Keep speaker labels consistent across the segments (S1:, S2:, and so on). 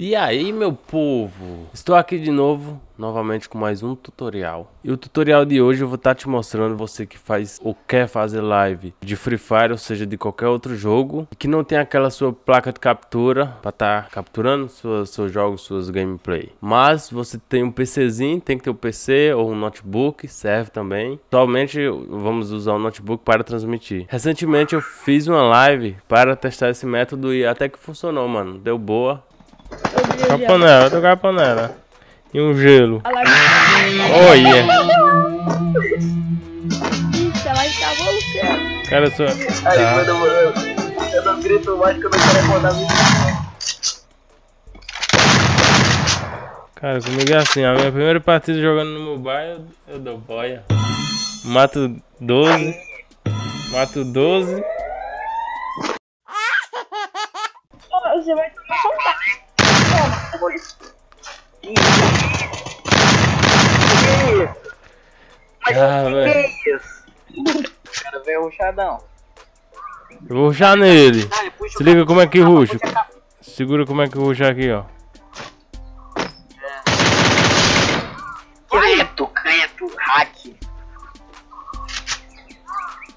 S1: E aí, meu povo? Estou aqui de novo, novamente com mais um tutorial. E o tutorial de hoje eu vou estar tá te mostrando você que faz ou quer fazer live de Free Fire, ou seja, de qualquer outro jogo, que não tem aquela sua placa de captura para estar tá capturando seus jogos, suas gameplay. Mas você tem um PCzinho, tem que ter um PC ou um notebook, serve também. Atualmente vamos usar o notebook para transmitir. Recentemente eu fiz uma live para testar esse método e até que funcionou, mano. Deu boa, Joga a panela, com a panela. E um gelo. Olha. Ixi, ela encavou o céu. Cara, só. Tá. Aí, eu, eu não grito mais que eu não quero acordar muito. Cara, comigo é assim, a minha primeira partida jogando no mobile, eu, dou boia. Mato 12. Mato 12. Você vai tomar só ah, que isso?
S2: ah, que, véio.
S1: que O cara veio ruxadão. Ruxar nele. Ah, Se liga como é que ruxa. Segura como é que ruxa aqui, ó. É. Creto, creto, hack.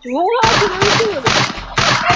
S1: Vamos lá, que não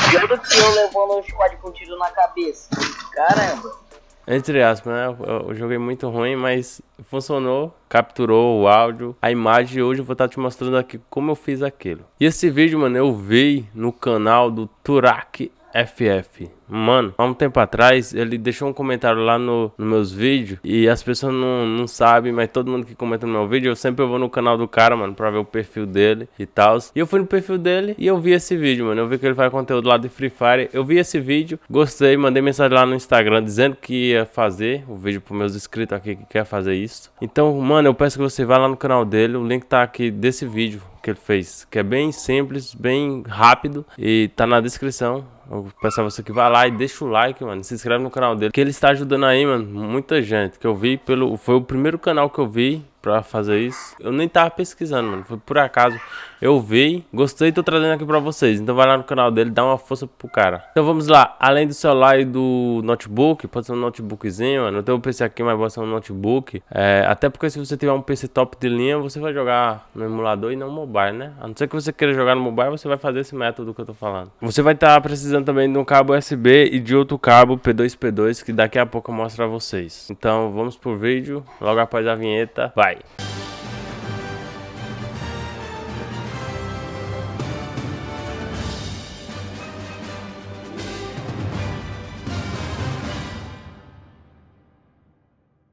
S1: Pior do que eu levando um squad com tiro na cabeça. Caramba. Entre aspas, né? Eu, eu joguei muito ruim, mas funcionou, capturou o áudio, a imagem. E hoje eu vou estar tá te mostrando aqui como eu fiz aquilo. E esse vídeo, mano, eu vi no canal do Turak FF. Mano, há um tempo atrás ele deixou um comentário lá no, no meus vídeos e as pessoas não, não sabem, mas todo mundo que comenta no meu vídeo, eu sempre vou no canal do cara, mano, pra ver o perfil dele e tal. E eu fui no perfil dele e eu vi esse vídeo, mano. Eu vi que ele faz conteúdo lá de Free Fire. Eu vi esse vídeo, gostei, mandei mensagem lá no Instagram dizendo que ia fazer o vídeo pros meus inscritos aqui que quer fazer isso. Então, mano, eu peço que você vá lá no canal dele, o link tá aqui desse vídeo que ele fez, que é bem simples, bem rápido e tá na descrição eu peço a você que vá lá e deixa o like, mano. Se inscreve no canal dele. Que ele está ajudando aí, mano, muita gente. Que eu vi pelo. Foi o primeiro canal que eu vi pra fazer isso. Eu nem tava pesquisando, mano. Foi por acaso. Eu vi, gostei e tô trazendo aqui pra vocês. Então vai lá no canal dele, dá uma força pro cara. Então vamos lá. Além do celular e do notebook, pode ser um notebookzinho, mano. Eu tenho um PC aqui, mas pode ser um notebook. É, até porque se você tiver um PC top de linha, você vai jogar no emulador e não mobile, né? A não ser que você queira jogar no mobile, você vai fazer esse método que eu tô falando. Você vai estar tá precisando precisando também de um cabo USB e de outro cabo P2P2 que daqui a pouco eu mostro a vocês. Então vamos pro vídeo, logo após a vinheta, vai!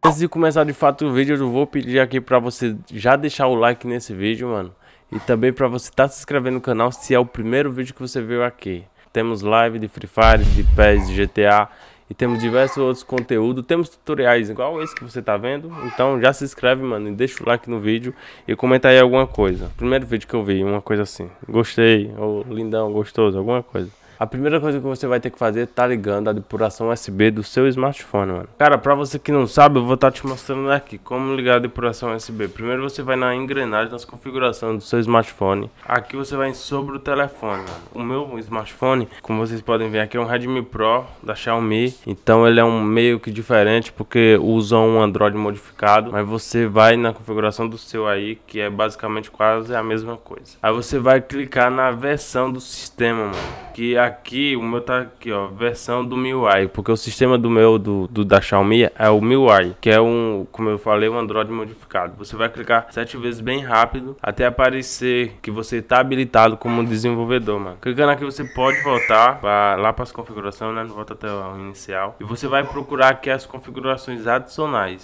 S1: Antes de começar de fato o vídeo, eu vou pedir aqui pra você já deixar o like nesse vídeo, mano. E também pra você estar tá se inscrevendo no canal se é o primeiro vídeo que você viu aqui temos live de Free Fire, de PES, de GTA e temos diversos outros conteúdos. Temos tutoriais igual esse que você está vendo. Então já se inscreve, mano, e deixa o like no vídeo e comenta aí alguma coisa. Primeiro vídeo que eu vi, uma coisa assim. Gostei, ou lindão, gostoso, alguma coisa a primeira coisa que você vai ter que fazer é tá ligando a depuração USB do seu smartphone, mano. Cara, pra você que não sabe, eu vou estar tá te mostrando aqui como ligar a depuração USB. Primeiro você vai na engrenagem, nas configurações do seu smartphone. Aqui você vai em sobre o telefone, mano. O meu smartphone, como vocês podem ver aqui, é um Redmi Pro da Xiaomi. Então ele é um meio que diferente porque usa um Android modificado. Mas você vai na configuração do seu aí, que é basicamente quase a mesma coisa. Aí você vai clicar na versão do sistema, mano. Que aqui é Aqui, o meu tá aqui, ó, versão do MIUI, porque o sistema do meu, do, do da Xiaomi, é o MIUI, que é um, como eu falei, um Android modificado. Você vai clicar sete vezes bem rápido, até aparecer que você tá habilitado como desenvolvedor, mano. Clicando aqui, você pode voltar pra, lá para as configurações, né, volta até o inicial, e você vai procurar aqui as configurações adicionais.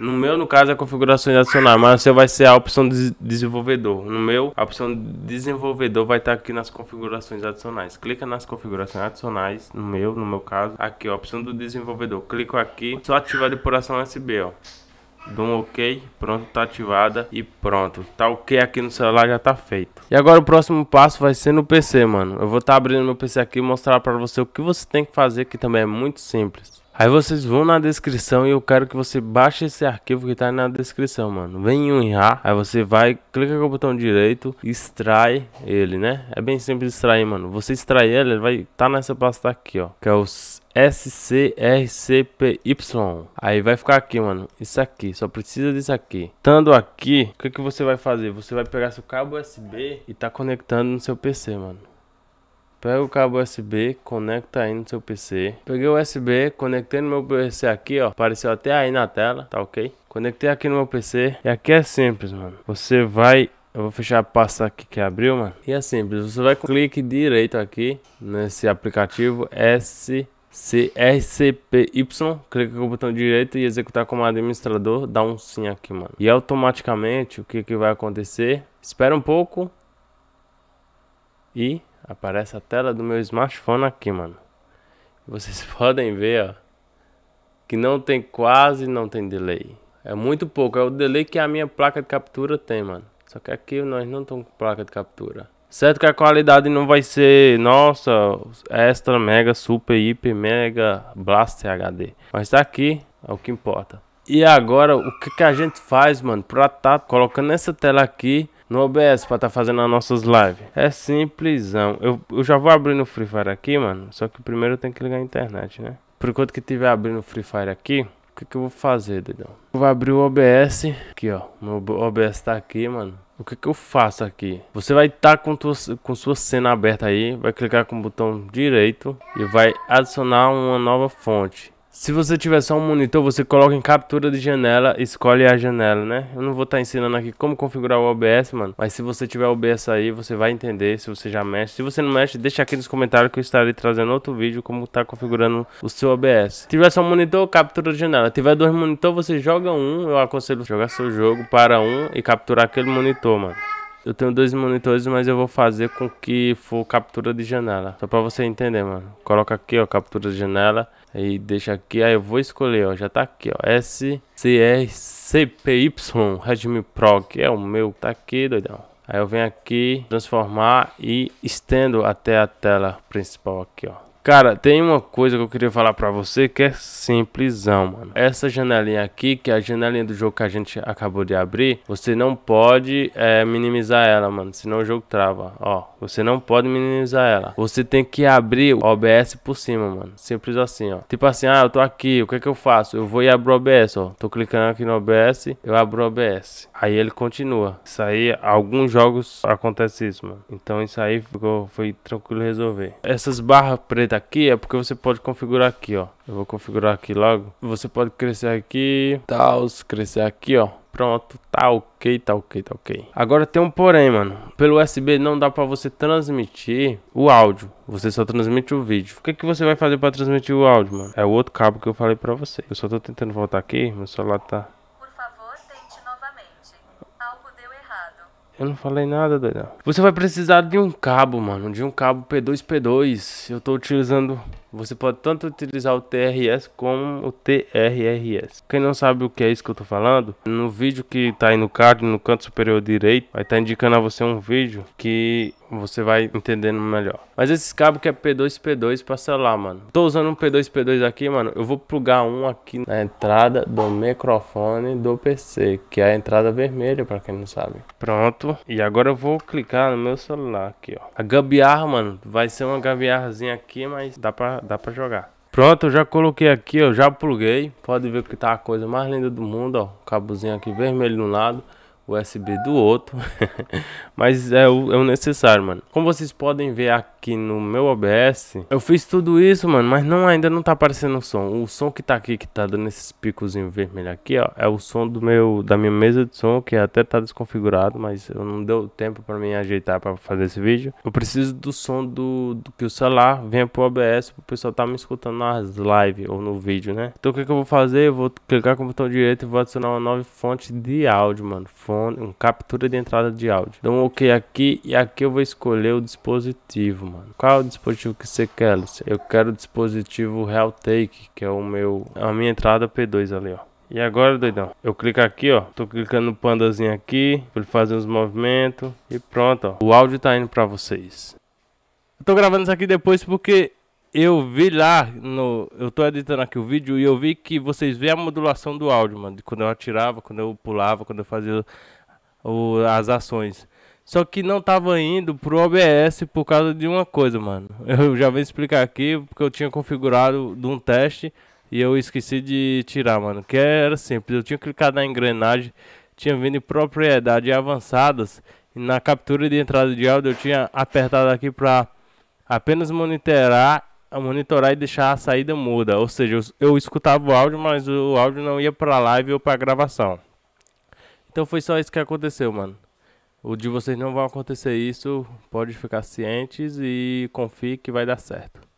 S1: No meu, no caso, é configurações adicionais, mas você vai ser a opção de desenvolvedor. No meu, a opção de desenvolvedor vai estar aqui nas configurações adicionais. Clica nas configurações adicionais, no meu, no meu caso, aqui, a opção do desenvolvedor. Clico aqui, só ativar a depuração USB, ó dou um ok, pronto, tá ativada e pronto. Tá ok aqui no celular, já tá feito. E agora o próximo passo vai ser no PC, mano. Eu vou estar tá abrindo meu PC aqui e mostrar pra você o que você tem que fazer, que também é muito simples. Aí vocês vão na descrição e eu quero que você baixe esse arquivo que tá na descrição, mano. Vem em um RAR, aí você vai, clica com o botão direito, extrai ele, né? É bem simples extrair, mano. Você extrair ele, ele vai tá nessa pasta aqui, ó. Que é o SCRCPY. Aí vai ficar aqui, mano. Isso aqui, só precisa disso aqui. Estando aqui, o que, que você vai fazer? Você vai pegar seu cabo USB e tá conectando no seu PC, mano. Pega o cabo USB, conecta aí no seu PC. Peguei o USB, conectei no meu PC aqui, ó. Apareceu até aí na tela, tá ok? Conectei aqui no meu PC. E aqui é simples, mano. Você vai eu vou fechar a pasta aqui que abriu, mano. E é simples, você vai com clique direito aqui nesse aplicativo S CRCPY, clica com o botão direito e executar como administrador, dá um sim aqui, mano. E automaticamente, o que, que vai acontecer? Espera um pouco e aparece a tela do meu smartphone aqui, mano. Vocês podem ver, ó, que não tem quase, não tem delay. É muito pouco, é o delay que a minha placa de captura tem, mano. Só que aqui nós não estamos com placa de captura. Certo que a qualidade não vai ser, nossa, extra, mega, super, hiper, mega, blaster HD. Mas tá aqui, é o que importa. E agora, o que, que a gente faz, mano, pra tá colocando essa tela aqui no OBS pra tá fazendo as nossas lives? É simplesão. Eu, eu já vou abrir no Free Fire aqui, mano, só que primeiro eu tenho que ligar a internet, né? Por enquanto que tiver abrindo o Free Fire aqui, o que, que eu vou fazer, dedão? Eu vou abrir o OBS, aqui, ó, meu OBS tá aqui, mano o que, que eu faço aqui? Você vai estar tá com, com sua cena aberta aí, vai clicar com o botão direito e vai adicionar uma nova fonte. Se você tiver só um monitor, você coloca em captura de janela, escolhe a janela, né? Eu não vou estar tá ensinando aqui como configurar o OBS, mano. Mas se você tiver o OBS aí, você vai entender se você já mexe. Se você não mexe, deixa aqui nos comentários que eu estarei trazendo outro vídeo como tá configurando o seu OBS. Se tiver só um monitor, captura de janela. Se tiver dois monitores, você joga um. Eu aconselho jogar seu jogo para um e capturar aquele monitor, mano. Eu tenho dois monitores, mas eu vou fazer com que for captura de janela. Só pra você entender, mano. Coloca aqui, ó, captura de janela. Aí deixa aqui, aí eu vou escolher, ó, já tá aqui, ó, SCRCPY Redmi Pro, que é o meu, tá aqui, doidão. Aí eu venho aqui, transformar e estendo até a tela principal aqui, ó. Cara, tem uma coisa que eu queria falar pra você que é simplesão, mano. Essa janelinha aqui, que é a janelinha do jogo que a gente acabou de abrir, você não pode é, minimizar ela, mano, senão o jogo trava, ó. Você não pode minimizar ela. Você tem que abrir o OBS por cima, mano. Simples assim, ó. Tipo assim, ah, eu tô aqui, o que é que eu faço? Eu vou e abro o OBS, ó. Tô clicando aqui no OBS, eu abro o OBS. Aí ele continua. Isso aí, alguns jogos acontece isso, mano. Então isso aí ficou, foi tranquilo resolver. Essas barras pretas aqui é porque você pode configurar aqui, ó. Eu vou configurar aqui logo. Você pode crescer aqui, tal, crescer aqui, ó. Pronto, tá ok, tá ok, tá ok. Agora tem um porém, mano. Pelo USB não dá para você transmitir o áudio. Você só transmite o vídeo. O que, é que você vai fazer para transmitir o áudio, mano? É o outro cabo que eu falei para você. Eu só tô tentando voltar aqui, meu celular tá... Por favor, tente novamente. Algo deu errado. Eu não falei nada, doidão. Você vai precisar de um cabo, mano. De um cabo P2P2. Eu tô utilizando você pode tanto utilizar o TRS como o TRRS. Quem não sabe o que é isso que eu tô falando, no vídeo que tá aí no card, no canto superior direito, vai estar tá indicando a você um vídeo que você vai entendendo melhor. Mas esses cabos que é P2, P2 pra celular, mano. Tô usando um P2, P2 aqui, mano. Eu vou plugar um aqui na entrada do microfone do PC, que é a entrada vermelha, pra quem não sabe. Pronto. E agora eu vou clicar no meu celular aqui, ó. A gambiarra, mano, vai ser uma gambiarrazinha aqui, mas dá pra dá, pra jogar. Pronto, eu já coloquei aqui, eu já pluguei. Pode ver que tá a coisa mais linda do mundo, ó. Cabozinho aqui vermelho no lado USB do outro. Mas é o, é o necessário, mano. Como vocês podem ver aqui no meu OBS, eu fiz tudo isso, mano, mas não ainda não tá aparecendo o som. O som que tá aqui, que tá dando esses picos vermelhos aqui, ó, é o som do meu, da minha mesa de som, que até tá desconfigurado, mas eu não deu tempo pra mim ajeitar pra fazer esse vídeo. Eu preciso do som do, do que o celular venha pro OBS, pro pessoal tá me escutando nas lives ou no vídeo, né? Então o que que eu vou fazer? Eu vou clicar com o botão direito e vou adicionar uma nova fonte de áudio, mano. Fonte um captura de entrada de áudio. Dou então, um OK aqui e aqui eu vou escolher o dispositivo, mano. Qual é o dispositivo que você quer, Lúcia? Eu quero o dispositivo Realtake, que é o meu, a minha entrada P2 ali, ó. E agora, doidão, eu clico aqui, ó. Tô clicando no pandazinho aqui, pra ele fazer uns movimentos. E pronto, ó. O áudio tá indo pra vocês. Eu tô gravando isso aqui depois porque eu vi lá no. Eu tô editando aqui o vídeo e eu vi que vocês vê a modulação do áudio, mano. De quando eu atirava, quando eu pulava, quando eu fazia o, as ações. Só que não tava indo pro OBS por causa de uma coisa, mano. Eu já vou explicar aqui porque eu tinha configurado de um teste e eu esqueci de tirar, mano. Que era simples. Eu tinha clicado na engrenagem, tinha vindo em propriedades avançadas. E na captura de entrada de áudio eu tinha apertado aqui pra apenas monitorar a monitorar e deixar a saída muda, ou seja, eu, eu escutava o áudio, mas o áudio não ia para live ou para gravação. Então foi só isso que aconteceu, mano. O de vocês não vai acontecer isso, pode ficar cientes e confie que vai dar certo.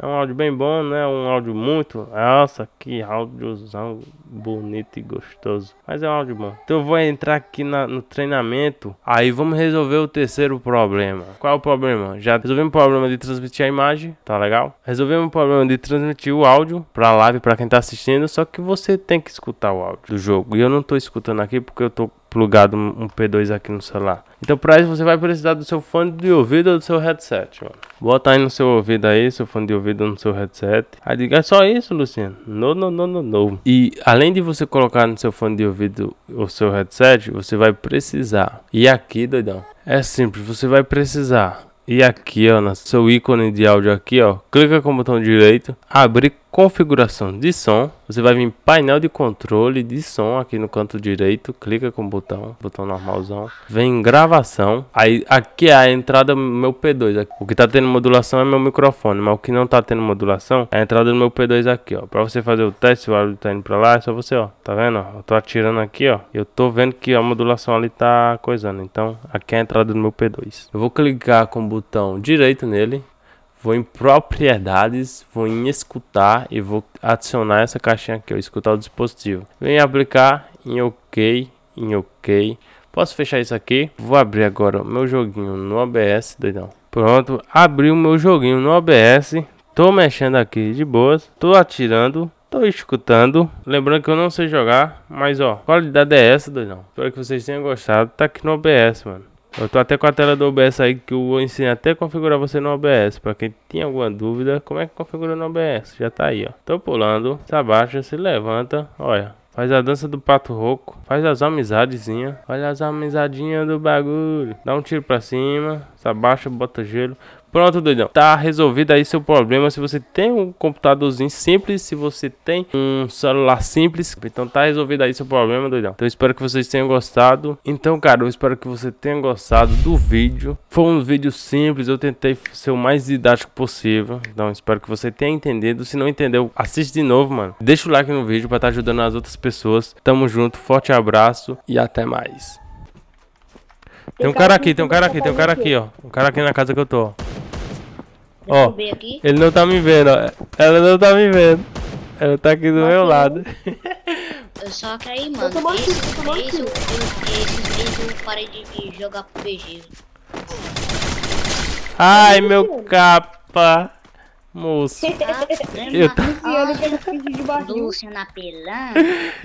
S1: É um áudio bem bom, né? Um áudio muito. Nossa, que áudiozão bonito e gostoso. Mas é um áudio bom. Então eu vou entrar aqui na, no treinamento. Aí vamos resolver o terceiro problema. Qual é o problema? Já resolvemos o problema de transmitir a imagem, tá legal? Resolvemos o problema de transmitir o áudio pra live, pra quem tá assistindo. Só que você tem que escutar o áudio do jogo. E eu não tô escutando aqui porque eu tô plugado um P2 aqui no celular. Então para isso você vai precisar do seu fone de ouvido ou do seu headset, mano. Bota aí no seu ouvido aí, seu fone de ouvido no seu headset. Aí diga, é só isso, Luciano. Não, não, não, não, no. E além de você colocar no seu fone de ouvido ou seu headset, você vai precisar. E aqui, doidão, é simples, você vai precisar. E aqui, ó, no seu ícone de áudio aqui, ó, clica com o botão direito, abrir configuração de som, você vai vir em painel de controle de som aqui no canto direito, clica com o botão, botão normalzão, vem em gravação, aí aqui é a entrada do meu P2, aqui. o que tá tendo modulação é meu microfone, mas o que não tá tendo modulação é a entrada do meu P2 aqui, ó, pra você fazer o teste, o áudio tá indo pra lá, é só você, ó, tá vendo, ó, eu tô atirando aqui, ó, eu tô vendo que a modulação ali tá coisando, então aqui é a entrada do meu P2. Eu vou clicar com o botão direito nele, vou em propriedades, vou em escutar e vou adicionar essa caixinha aqui, eu escutar o dispositivo. Vem aplicar em OK, em OK. Posso fechar isso aqui? Vou abrir agora o meu joguinho no OBS, doidão. Pronto, abri o meu joguinho no OBS. Tô mexendo aqui de boas, tô atirando, tô escutando. Lembrando que eu não sei jogar, mas ó, qualidade é essa, doidão. Espero que vocês tenham gostado. Tá aqui no OBS, mano. Eu tô até com a tela do OBS aí que eu vou ensinar até configurar você no OBS. Pra quem tinha alguma dúvida, como é que configura no OBS? Já tá aí, ó. Tô pulando, se abaixa, se levanta, olha. Faz a dança do pato rouco. Faz as amizadezinhas. Olha as amizadinhas do bagulho. Dá um tiro pra cima. Se abaixa, bota gelo. Pronto, doidão. Tá resolvido aí seu problema. Se você tem um computadorzinho simples, se você tem um celular simples, então tá resolvido aí seu problema, doidão. Então espero que vocês tenham gostado. Então, cara, eu espero que você tenha gostado do vídeo. Foi um vídeo simples, eu tentei ser o mais didático possível. Então, espero que você tenha entendido. Se não entendeu, assiste de novo, mano. Deixa o like no vídeo para estar tá ajudando as outras pessoas. Tamo junto, forte abraço e até mais. Tem um cara aqui, tem um cara aqui, tem um cara aqui, ó. Um cara aqui na casa que eu tô, ó.
S2: Ó, ele
S1: não tá me vendo, ó. Ela não tá me vendo. Ela tá aqui do Mas meu eu... lado. Eu só que aí, mano, esse, esse, esse, esse, eu parei de jogar PG. Ai, tá meu capa. Moço. Ah, eu tô... Tá... Luciano apelando.